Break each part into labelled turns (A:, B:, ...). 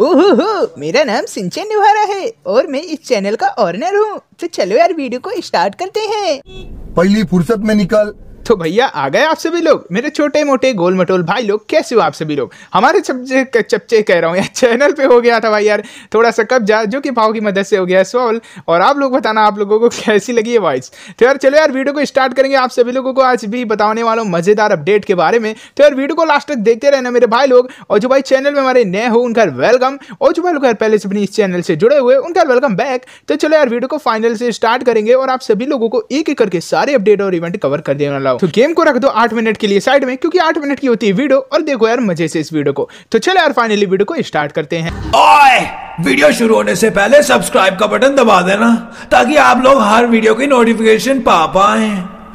A: ओहो मेरा नाम सिंचन निवारा है और मैं इस चैनल का ऑर्नर हूँ तो चलो यार वीडियो को स्टार्ट करते हैं पहली फुर्सत में निकल तो भैया आ गए आप सभी लोग मेरे छोटे मोटे गोल मटोल भाई लोग कैसे हो आप सभी लोग हमारे चपचे चपचे कह रहा हूँ यार चैनल पे हो गया था भाई यार थोड़ा सा कब जा जो कि भाव की मदद से हो गया सॉल्व और आप लोग बताना आप लोगों को कैसी लगी है वॉइस तो यार चलो यार वीडियो को स्टार्ट करेंगे आप सभी लोगों को आज भी बताने वाला हूँ मज़ेदार अपडेट के बारे में तो यार वीडियो को लास्ट तक देखते रहना मेरे भाई लोग और जो भाई चैनल में हमारे नए हो उनका वेलकम और जो भाई लोग पहले से अपनी इस चैनल से जुड़े हुए उनका वेलकम बैक तो चलो यार वीडियो को फाइनल से स्टार्ट करेंगे और आप सभी लोगों को एक एक करके सारे अपडेट और इवेंट कवर कर देने वाला तो गेम को रख दो आठ मिनट के लिए साइड में क्योंकि आठ मिनट की होती है वीडियो और देखो यार मजे से इस वीडियो को तो चलो यार फाइनली वीडियो को स्टार्ट करते हैं वीडियो शुरू होने से पहले सब्सक्राइब का बटन दबा देना ताकि आप लोग हर वीडियो की नोटिफिकेशन पा पाए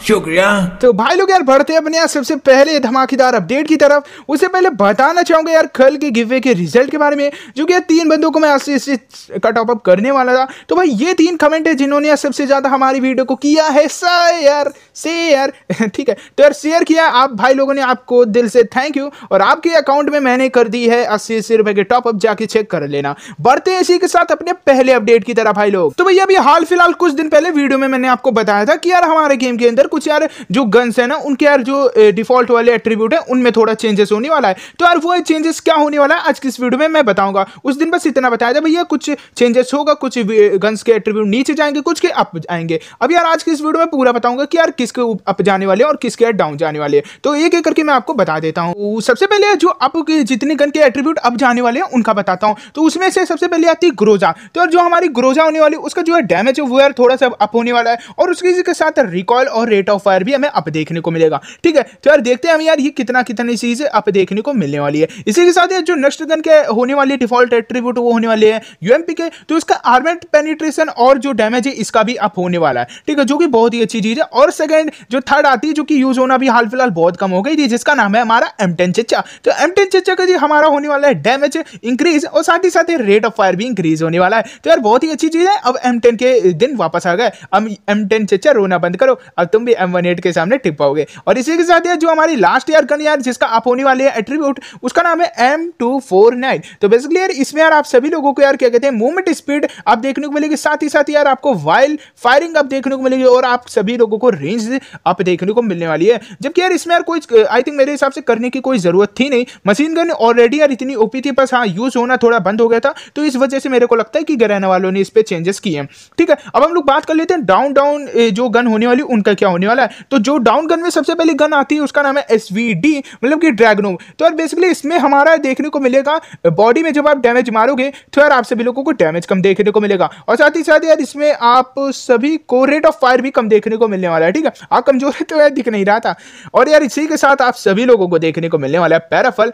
A: शुक्रिया तो भाई लोग यार बढ़ते हैं अपने यार सबसे पहले धमाकेदार अपडेट की तरफ उससे पहले बताना चाहूंगा यार कल के गिवे के रिजल्ट के बारे में जो कि तीन बंदों को मैं आज से का अप करने वाला था तो भाई ये तीन कमेंट है जिन्होंने यार सबसे ज़्यादा हमारी वीडियो को किया है शेयर शेयर ठीक है तो यार शेयर किया आप भाई लोगों ने आपको दिल से थैंक यू और आपके अकाउंट में मैंने कर दी है अस्सी अस्सी रुपए के टॉपअप जाके चेक कर लेना बढ़ते हैं इसी के साथ अपने पहले अपडेट की तरह भाई लोग तो भैया अभी हाल फिलहाल कुछ दिन पहले वीडियो में मैंने आपको बताया था कि यार हमारे गेम के अंदर कुछ यार जो गन्स है ना उनके यार जो डिफॉल्ट वाले एट्रीब्यूट है उनमें थोड़ा चेंजेस होने वाला है तो यार वो चेंजेस क्या होने वाला है आज किस वीडियो में मैं बताऊंगा उस दिन बस इतना बताया था भैया कुछ चेंजेस होगा कुछ गन्स के एट्रीब्यूट नीचे जाएंगे कुछ के अप जाएंगे अब यार आज किस वीडियो में पूरा बताऊंगा कि यार किसके अप जाने वाले और किसके डाउन जाने वाले तो एक एक करके मैं आपको बता देता हूँ सबसे पहले जो अप जितने गन के एट्रीब्यूट अप जाने वाले हैं उनका बताता हूँ तो उसमें से सबसे पहले आती है ग्रोजा तो यार जो हमारी ग्रोजा होने वाली उसका जो है डैमेज है वो यार थोड़ा सा अप होने वाला है और उसके साथ रिकॉल और रेट ऑफ फायर भी हमें अप देखने को मिलेगा ठीक है तो यार देखते हैं हम यार ये कितना कितनी चीज अप देखने को मिलने वाली है इसी के साथ यार जो नेक्स्ट गन के होने वाले डिफॉल्ट एट्रीब्यूट वो होने वाले हैं यूएमपी के तो इसका आर्मेट पेनिट्रेशन और जो डैमेज है इसका भी अप होने वाला है ठीक है जो कि बहुत ही अच्छी चीज़ है और सेकेंड जो थर्ड आती है जो कि यूज होना भी हाल फिलहाल बहुत कम हो गई थी जिसका नाम है हमारा एम टेन चेचा तो एम टेन चेचा का जी हमारा होने वाला है डैमेज इंक्रीज और साथ ही साथ रेट ऑफ फायर भी इंक्रीज होने वाला है तो यार बहुत ही अच्छी चीज़ है अब एम टेन के दिन वापस आ गए अब एम टेन चेचा रोना बंद करो अब तुम भी एम के सामने टिप पाओगे और इसी के साथ यार जो हमारी लास्ट ईयर गन यार जिसका आप होने वाले है एट्रीब्यूट उसका नाम है एम तो बेसिकली यार इसमें यार आप सभी लोगों को यार क्या कहते हैं मूवमेंट स्पीड आप देखने को मिलेगी साथ ही साथ यार आपको वाइल फायरिंग आप देखने को मिलेगी और आप सभी लोगों को रेंज आप देखने को मिलने वाली है जबकि यार इसमें यार कोई आई थिंक मेरे हिसाब से करने की कोई जरूरत थी नहीं मशीन गन ऑलरेडी यार इतनी ओपी थी बस हाँ यूज होना थोड़ा बंद हो गया था तो इस वजह से मेरे को लगता है कि गराना वालों ने इस पर चेंजेस किए हैं ठीक है अब हम लोग बात कर लेते हैं डाउन डाउन जो गन होने वाली उनका क्या होने होने वाला है तो जो डाउन गन में सबसे पहली गन आती है उसका नाम है एस मतलब कि ड्रैगनो तो यार बेसिकली इसमें हमारा देखने को मिलेगा बॉडी में जब आप डैमेज मारोगे तो यार आप सभी लोगों को डैमेज कम देखने को मिलेगा और साथ ही साथ यार इसमें आप सभी को रेट ऑफ फायर भी कम देखने को मिलने वाला है ठीक है आप कमजोर है तो यार दिख नहीं रहा था और यार इसी के साथ आप सभी लोगों को देखने को मिलने वाला है पैराफल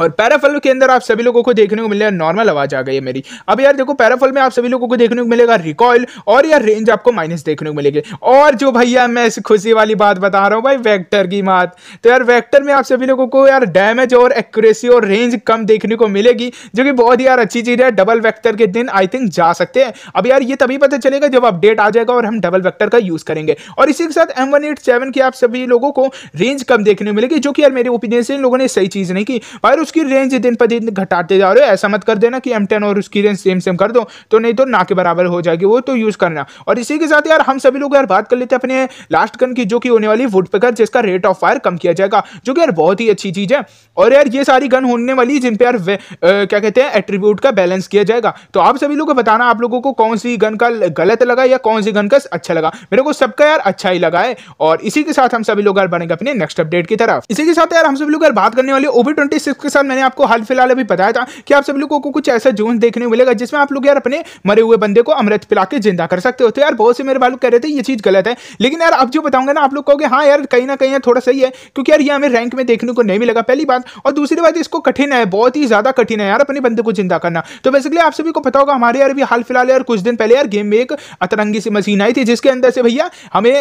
A: और पैराफल के अंदर आप सभी लोगों को देखने को मिलेगा नॉर्मल आवाज आ गई है मेरी अब यार देखो पैराफल में आप सभी लोगों को देखने को मिलेगा रिकॉयल और यार रेंज आपको माइनस देखने को मिलेगी और जो भैया मैं इस खुशी वाली बात बता रहा हूँ भाई वैक्टर की बात तो यार वैक्टर में आप सभी लोगों को यार डैमेज और एक्यूरेसी और रेंज कम देखने को मिलेगी जो कि बहुत ही यार अच्छी चीज़ है डबल वैक्टर के दिन आई थिंक जा सकते हैं अब यार ये तभी पता चलेगा जब अपडेट आ जाएगा और हम डबल वैक्टर का यूज़ करेंगे और इसी के साथ एम वन एट सेवन की आप सभी लोगों को रेंज कम देखने को मिलेगी जो कि यार मेरे ओपिनियन से इन लोगों ने सही चीज़ नहीं की भाई उसकी रेंज दिन पर दिन घटाते जा रहे हो ऐसा मत कर देना कि एम टेन और उसकी रेंज सेम सेम कर दो तो नहीं तो ना के बराबर हो जाएगी वो तो यूज़ करना और इसी के साथ यार हम सभी लोग यार बात कर लेते हैं अपने लास्ट गन की जो कि होने वाली वुड पेकर जिसका रेट ऑफ फायर कम किया जाएगा जो कि यार बहुत ही अच्छी चीज़ है और यार ये सारी गन होने वाली जिन पर यार क्या कहते हैं एट्रीब्यूट का बैलेंस किया जाएगा तो आप सभी लोग को बताना आप लोगों को कौन सी गन का गलत लगा या कौन सी गन का अच्छा लगा मेरे को सबका यार अच्छा ही लगा है और इसी के साथ हम सभी लोग यार बनेंगे अपने नेक्स्ट अपडेट की तरफ इसी के साथ यार हम सभी लोग यार बात करने वाले ओबी ट्वेंटी के साथ मैंने आपको हाल फिलहाल अभी बताया था कि आप सभी लोगों को कुछ ऐसा जून देखने मिलेगा जिसमें आप लोग यार अपने मरे हुए बंदे को अमृत पिला के जिंदा कर सकते हो तो यार बहुत से मेरे भाई कह रहे थे ये चीज़ गलत है लेकिन यार अब जो बताऊंगा ना आप लोग कहोगे हाँ यार कहीं ना कहीं थोड़ा सही है क्योंकि यार ये हमें रैंक में देखने को नहीं मिलेगा पहली बात और दूसरी बात इसको कठिन है बहुत ही ज़्यादा कठिन है यार अपने बंदे को जिंदा करना तो बेसिकली आप सभी को पता होगा हमारे यार भी हाल फिलहाल यार कुछ दिन पहले यार गेम में एक अतरंगी सी मशीन आई थी जिसके अंदर से भैया हमें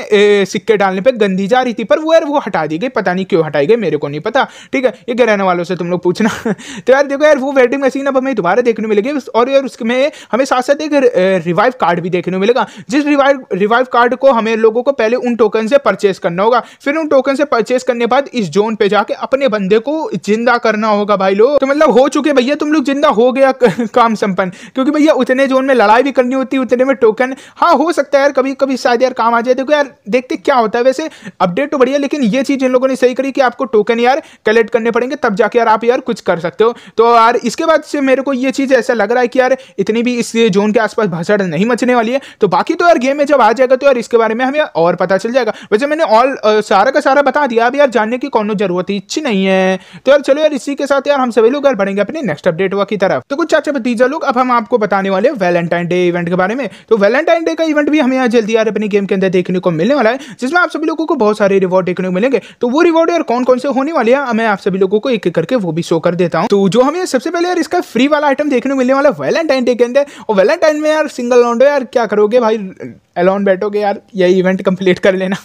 A: सिक्के डालने पर गंदी जा रही थी पर वो यार वो हटा दी गई पता नहीं क्यों हटाई गई मेरे को नहीं पता ठीक है ये रहने वालों से तुम लोग पूछना तो यार देखो यार वो वेडिंग मशीन अब हमें दोबारा देखने मिलेगी और यार उसमें हमें साथ साथ एक रिवाइव कार्ड भी देखने मिलेगा जिस रिवाइव रिवाइव कार्ड को हमें लोगों को पहले उन टोकन से परचेस करना होगा फिर उन टोकन से परचेस करने बाद इस जोन पे जाके अपने बंदे को जिंदा करना होगा भाई लोग तो मतलब हो चुके भैया तुम लोग जिंदा हो गया काम संपन्न क्योंकि भैया उतने जोन में लड़ाई भी करनी होती है उतने में टोकन हाँ हो सकता है यार कभी कभी शायद यार काम आ जाए देखो यार देखते क्या होता है वैसे अपडेट तो बढ़िया लेकिन ये चीज इन लोगों ने सही करी कि आपको टोकन यार कलेक्ट करने पड़ेंगे तब जाके यार आप यार यार कुछ कर सकते हो तो यार इसके बाद से मेरे को ये चीज़ ऐसा लग रहा है कि यार इतनी भी इस जोन के आसपास भसड़ नहीं मचने वाली है तो बाकी तो यार गेम में जब आ जाएगा तो यार इसके बारे में हमें और पता चल जाएगा वैसे मैंने ऑल सारा का सारा बता दिया अब यार जानने की कौन जरूरत ही अच्छी नहीं है तो यार चलो यार इसी के साथ यार हम सभी लोग यार बढ़ेंगे अपने नेक्स्ट अपडेट हुआ की तरफ तो कुछ अच्छा भतीजा लोग अब हम आपको बताने वाले वैलेंटाइन डे इवेंट के बारे में तो वैलेंटाइन डे का इवेंट भी हमें यार जल्दी यार अपनी गेम के अंदर देखने को मिलने वाला है जिसमें आप सभी लोगों को बहुत सारे रिवॉर्ड देखने को मिलेंगे तो वो रिवॉर्ड यार कौन कौन से होने वाले हैं मैं आप सभी लोगों को एक एक करके वो भी शो कर देता हूँ तो जो हमें सबसे पहले यार इसका फ्री वाला आइटम देखने को मिलने वाला वैलेंटाइन डे के अंदर और वैलेंटाइन में यार सिंगल लॉन्डो यार क्या करोगे भाई अलाउन बैठोगे यार यही इवेंट कंप्लीट कर लेना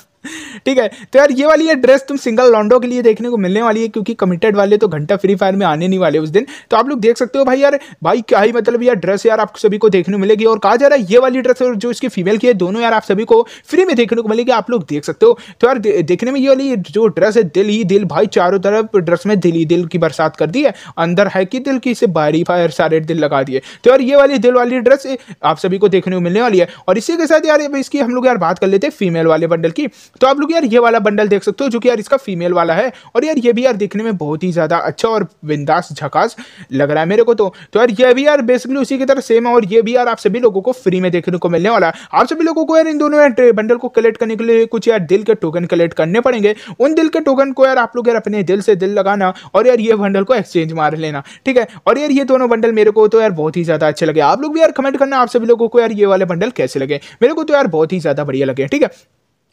A: ठीक है तो यार ये वाली ड्रेस तुम सिंगल लॉन्डो के लिए देखने को मिलने वाली है क्योंकि कमिटेड वाले तो घंटा फ्री फायर में आने नहीं वाले उस दिन तो आप लोग देख सकते हो भाई यार भाई क्या ही मतलब यार ड्रेस यार आप सभी को देखने को मिलेगी और कहा जा रहा है ये वाली ड्रेस और जो इसकी फीमेल की है दोनों यार आप सभी को फ्री में देखने को मिलेगी आप लोग देख सकते हो तो यार देखने में ये वाली जो ड्रेस है दिल ही दिल भाई चारों तरफ ड्रेस में दिल ही दिल की बरसात कर दी है अंदर है कि दिल की इसे बारी फायर सारे दिल लगा दिए तो यार ये वाली दिल वाली ड्रेस आप सभी को देखने को मिलने वाली है और इसी के साथ यार इसकी हम लोग यार बात कर लेते हैं फीमेल वाले बंडल की तो आप लोग यार ये वाला बंडल देख सकते हो जो कि यार इसका फीमेल वाला है और यार ये भी यार देखने में बहुत ही ज़्यादा अच्छा और बिंदास झकास लग रहा है मेरे को तो तो यार ये भी यार बेसिकली उसी की तरह सेम है और ये भी यार आप सभी लोगों को फ्री में देखने को मिलने वाला है आप सभी लोगों को यार इन दोनों यार बंडल को कलेक्ट करने के लिए कुछ यार दिल के टोकन कलेक्ट करने पड़ेंगे उन दिल के टोकन को यार आप लोग यार अपने दिल से दिल लगाना और यार ये बंडल को एक्सचेंज मार लेना ठीक है और यार ये दोनों बंडल मेरे को तो यार बहुत ही ज़्यादा अच्छे लगे आप लोग भी यार कमेंट करना आप सभी लोगों को यार ये वाले बंडल कैसे लगे मेरे को तो यार बहुत ही ज़्यादा बढ़िया लगे ठीक है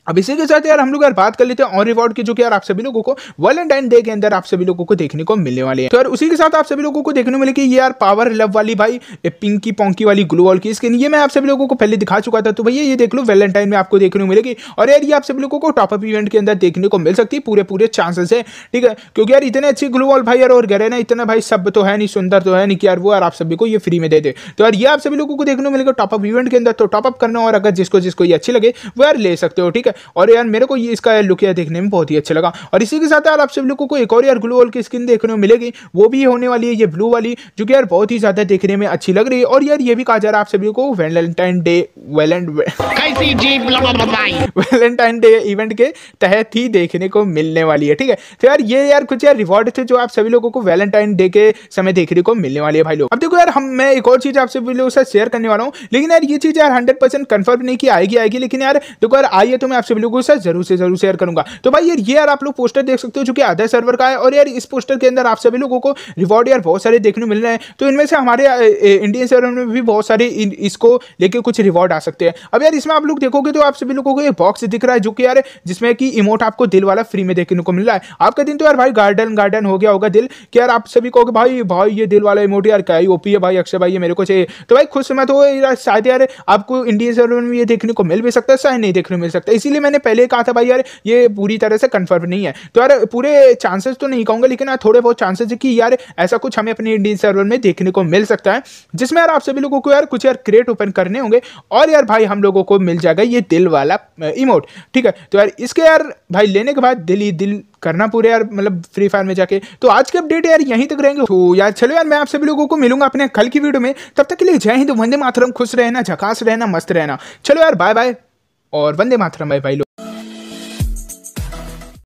A: अब इसी के साथ यार हम लोग यार बात कर लेते हैं ऑन रिवॉर्ड की जो कि यार आप सभी लोगों को वैलेंटाइन डे के अंदर आप सभी लोगों को देखने को मिलने वाले हैं तो यार उसी के साथ आप सभी लोगों को देखने को मिलेगी ये यार पावर लव वाली भाई पिंकी पोंकी वाली ग्लू वॉल की स्किन ये मैं आप सभी लोगों को पहले दिखा चुका था तो भैया ये देख लो वैलेंटाइन में आपको देखने को मिलेगी और यार ये आप सभी लोगों को टॉपअप इवेंट के अंदर देखने को मिल सकती है पूरे पूरे चांसेस है ठीक है क्योंकि यार इतने अच्छी ग्लू वॉल भाई यार और गहरे ना इतना भाई सब तो है नहीं सुंदर तो है नहीं कि यार वो यार आप सभी को ये फ्री में दे दे तो यार ये आप सभी लोगों को देखने को मिलेगा टॉपअप इवेंट के अंदर तो टॉपअप करना और अगर जिसको जिसको ये अच्छी लगे वो यार ले सकते हो ठीक है और यार मेरे को ये इसका यार लुक यार देखने में बहुत ही अच्छा लगा और इसी के साथ यार आप सब लोगों को एक और यार ग्लू वॉल की स्किन देखने को मिलेगी वो भी होने वाली है ये ब्लू वाली जो कि यार बहुत ही ज़्यादा देखने में अच्छी लग रही है और यार ये भी कहा जा रहा है आप सभी को वैलेंटाइन डे वैलेंट वैलेंटाइन डे इवेंट के तहत ही देखने को मिलने वाली है ठीक है तो यार ये यार कुछ यार रिवॉर्ड थे जो आप सभी लोगों को वैलेंटाइन डे के समय देखने को मिलने वाली है भाई लोग अब देखो यार हम मैं एक और चीज़ आप सभी लोगों से शेयर करने वाला हूँ लेकिन यार ये चीज़ यार हंड्रेड परसेंट कन्फर्म नहीं की आएगी आएगी लेकिन यार देखो यार आइए तो मैं आप सभी लोगों के साथ जरूर से जरूर शेयर करूंगा तो भाई यार ये यार आप लोग पोस्टर देख सकते हो जो कि आधा सर्वर का है और यार इस पोस्टर के अंदर आप सभी लोगों को रिवॉर्ड यार बहुत सारे देखने मिल रहे हैं तो इनमें से हमारे इंडियन सर्वर में भी बहुत सारे इसको लेकर कुछ रिवॉर्ड आ सकते हैं अब यार इसमें आप लोग देखोगे तो आप सभी लोगों को एक बॉक्स दिख रहा है जो कि यार जिसमें कि इमोट आपको दिल वाला फ्री में देखने को मिल रहा है आपका दिन तो यार भाई गार्डन गार्डन हो गया होगा दिल कि यार आप सभी कहोगे भाई भाई ये दिल वाला इमोट यार क्या ओपी है भाई अक्षय भाई ये मेरे को चाहिए तो भाई खुश मत हो यार शायद यार आपको इंडियन सर्वर में ये देखने को मिल भी सकता है शायद नहीं देखने को मिल सकता इसीलिए इसलिए मैंने पहले कहा था भाई यार ये पूरी तरह से कन्फर्म नहीं है तो यार पूरे चांसेस तो नहीं कहूँगा लेकिन यार थोड़े बहुत चांसेस है कि यार ऐसा कुछ हमें अपने इंडियन सर्वर में देखने को मिल सकता है जिसमें यार आप सभी लोगों को यार कुछ यार क्रिएट ओपन करने होंगे और यार भाई हम लोगों को मिल जाएगा ये दिल वाला इमोट ठीक है तो यार इसके यार भाई लेने के बाद दिल ही दिल करना पूरे यार मतलब फ्री फायर में जाके तो आज के अपडेट यार यहीं तक रहेंगे तो यार चलो यार मैं आप सभी लोगों को मिलूंगा अपने कल की वीडियो में तब तक के लिए जय हिंद वंदे मातरम खुश रहना झकास रहना मस्त रहना चलो यार बाय बाय और वंदे मातरम भाई भाई लोग